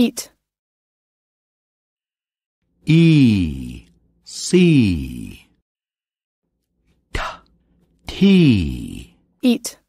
Eat. E. C. T. T. Eat.